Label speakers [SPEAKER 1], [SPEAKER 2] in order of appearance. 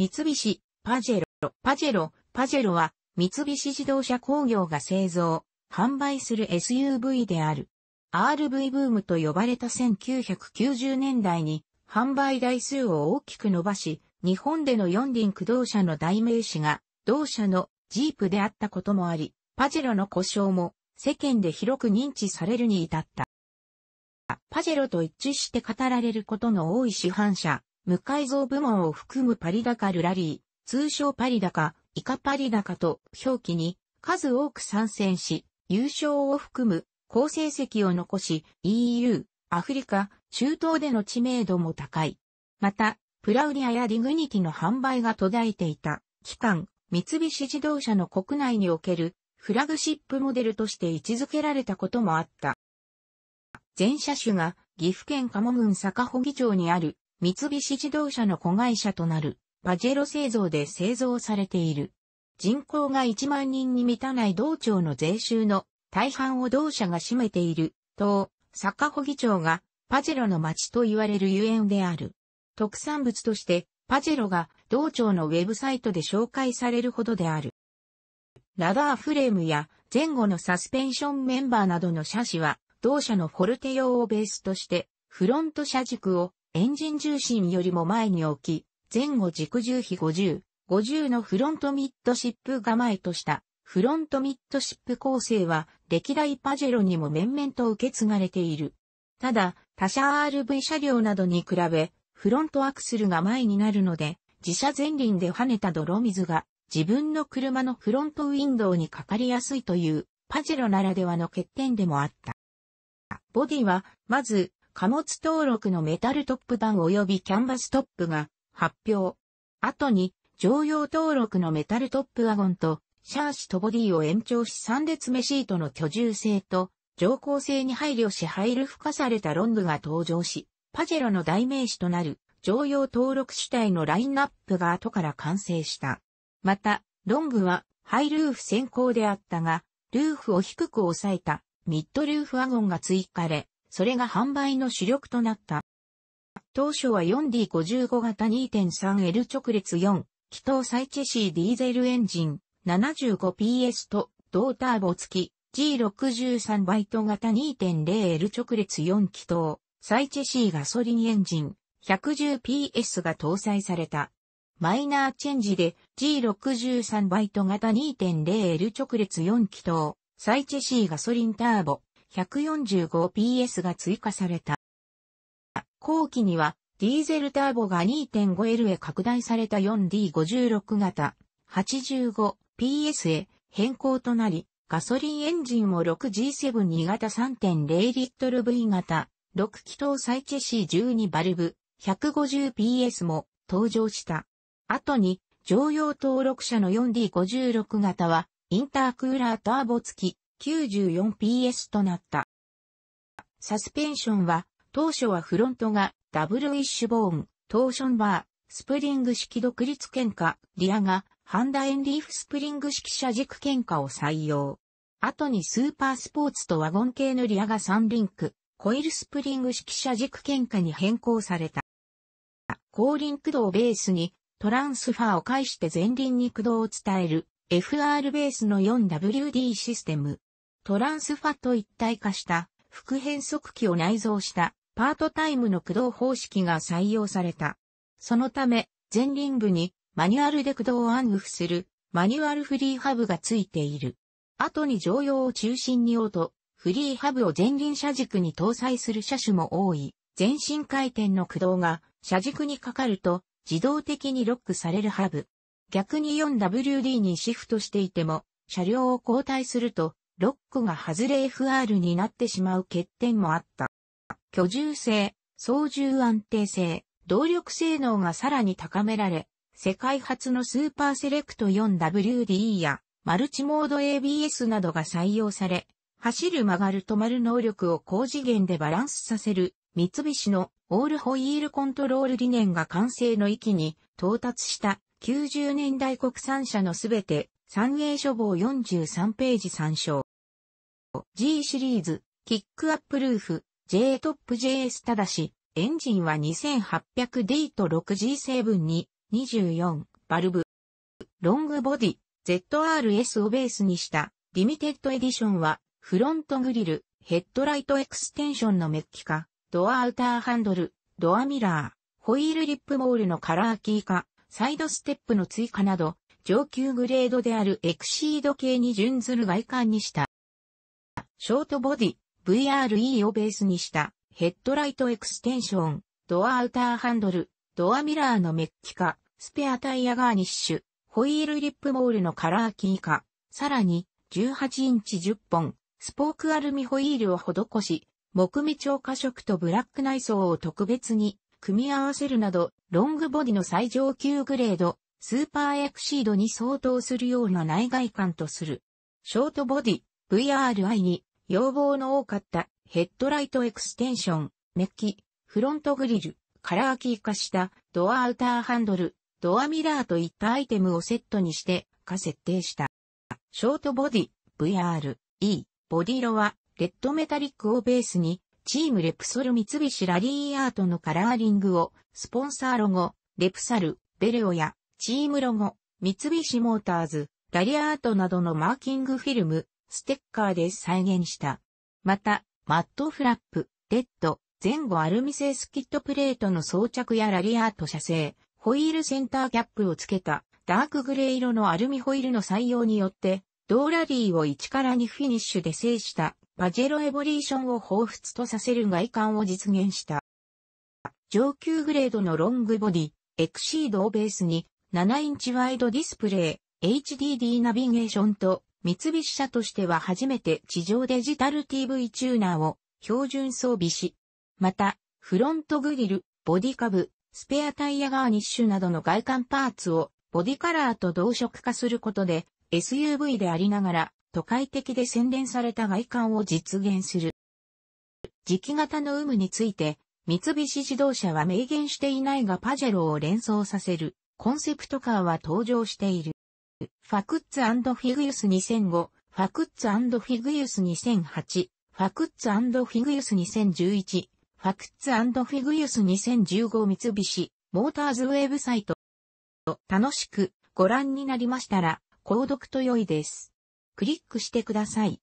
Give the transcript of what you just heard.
[SPEAKER 1] 三菱、パジェロ、パジェロ、パジェロは、三菱自動車工業が製造、販売する SUV である。RV ブームと呼ばれた1990年代に、販売台数を大きく伸ばし、日本での四輪駆動車の代名詞が、同社のジープであったこともあり、パジェロの故障も世間で広く認知されるに至った。パジェロと一致して語られることの多い市販車、無改造部門を含むパリダカルラリー、通称パリダカ、イカパリダカと表記に数多く参戦し、優勝を含む好成績を残し、EU、アフリカ、中東での知名度も高い。また、プラウリアやディグニティの販売が途絶えていた期間、三菱自動車の国内におけるフラグシップモデルとして位置づけられたこともあった。全車種が岐阜県鴨郡坂穂木町にある三菱自動車の子会社となる、パジェロ製造で製造されている。人口が1万人に満たない道庁の税収の大半を同社が占めている、と、坂穂議長が、パジェロの街と言われるゆえんである。特産物として、パジェロが道庁のウェブサイトで紹介されるほどである。ラダーフレームや前後のサスペンションメンバーなどの車種は、同社のフォルテ用をベースとして、フロント車軸をエンジン重心よりも前に置き、前後軸重比50、50のフロントミッドシップ構えとしたフロントミッドシップ構成は歴代パジェロにも面々と受け継がれている。ただ、他社 RV 車両などに比べ、フロントアクセルが前になるので、自社前輪で跳ねた泥水が自分の車のフロントウィンドウにかかりやすいというパジェロならではの欠点でもあった。ボディは、まず、貨物登録のメタルトップ版及びキャンバストップが発表。後に、常用登録のメタルトップワゴンと、シャーシとボディを延長し3列目シートの居住性と、乗降性に配慮し入る付加されたロングが登場し、パジェロの代名詞となる、常用登録主体のラインナップが後から完成した。また、ロングは、ハイルーフ先行であったが、ルーフを低く抑えた、ミッドルーフワゴンが追加れ、それが販売の主力となった。当初は 4D55 型 2.3L 直列4、気筒再チェシーディーゼルエンジン 75PS と同ターボ付き G63 バイト型 2.0L 直列4気筒再チェシーガソリンエンジン 110PS が搭載された。マイナーチェンジで G63 バイト型 2.0L 直列4気筒再チェシーガソリンターボ 145PS が追加された。後期には、ディーゼルターボが 2.5L へ拡大された 4D56 型 85PS へ変更となり、ガソリンエンジンも 6G72 型 3.0V 型6気筒再チェシー12バルブ 150PS も登場した。後に、常用登録者の 4D56 型は、インタークーラーターボ付き 94PS となった。サスペンションは、当初はフロントがダブルウィッシュボーン、トーションバー、スプリング式独立喧嘩、リアがハンダエンリーフスプリング式車軸喧嘩を採用。後にスーパースポーツとワゴン系のリアが3リンク、コイルスプリング式車軸喧嘩に変更された。後輪駆動ベースにトランスファーを介して前輪に駆動を伝える FR ベースの 4WD システム。トランスファと一体化した副変速機を内蔵したパートタイムの駆動方式が採用された。そのため、前輪部にマニュアルで駆動を安フするマニュアルフリーハブがついている。後に常用を中心に音、フリーハブを前輪車軸に搭載する車種も多い。全身回転の駆動が車軸にかかると自動的にロックされるハブ。逆に 4WD にシフトしていても車両を交代するとロックが外れ FR になってしまう欠点もあった。居住性、操縦安定性、動力性能がさらに高められ、世界初のスーパーセレクト 4WD やマルチモード ABS などが採用され、走る曲がる止まる能力を高次元でバランスさせる三菱のオールホイールコントロール理念が完成の域に到達した90年代国産車のすべて、三営書房43ページ参照。G シリーズ、キックアップルーフ、J トップ JS ただし、エンジンは 2800D と 6G7 に24バルブ。ロングボディ ZRS をベースにしたリミテッドエディションはフロントグリル、ヘッドライトエクステンションのメッキ化、ドアアウターハンドル、ドアミラー、ホイールリップモールのカラーキー化、サイドステップの追加など、上級グレードであるエクシード系に準ずる外観にした。ショートボディ、VRE をベースにしたヘッドライトエクステンション、ドアアウターハンドル、ドアミラーのメッキ化、スペアタイヤガーニッシュ、ホイールリップモールのカラーキー化、さらに18インチ10本、スポークアルミホイールを施し、木目調過色とブラック内装を特別に組み合わせるなど、ロングボディの最上級グレード、スーパーエクシードに相当するような内外観とする。ショートボディ、VRI に要望の多かったヘッドライトエクステンション、メッキ、フロントグリル、カラーキー化したドアアウターハンドル、ドアミラーといったアイテムをセットにして化設定した。ショートボディ、VR、E、ボディ色はレッドメタリックをベースにチームレプソル三菱ラリーアートのカラーリングをスポンサーロゴ、レプサル、ベレオやチームロゴ、三菱モーターズ、ラリアートなどのマーキングフィルム、ステッカーで再現した。また、マットフラップ、レッド、前後アルミ製スキットプレートの装着やラリアート射精、ホイールセンターキャップをつけた、ダークグレー色のアルミホイールの採用によって、同ラリーを1から2フィニッシュで制したパジェロエボリーションを彷彿とさせる外観を実現した。上級グレードのロングボディ、エクシードをベースに7インチワイドディスプレイ、HDD ナビゲーションと三菱社としては初めて地上デジタル TV チューナーを標準装備し、また、フロントグリル、ボディカブ、スペアタイヤガーニッシュなどの外観パーツをボディカラーと同色化することで SUV でありながら都会的で洗練された外観を実現する。磁気型の有無について三菱自動車は明言していないがパジェロを連想させるコンセプトカーは登場している。ファクッツフィグユス2005、ファクッツフィグユス2008、ファクッツフィグユス2011、ファクッツフィグユス2015三菱、モーターズウェブサイト。楽しくご覧になりましたら、購読と良いです。クリックしてください。